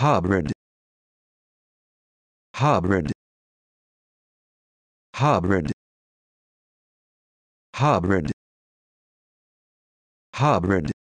Hybrid. Hybrid. Hybrid. Hybrid. Hybrid.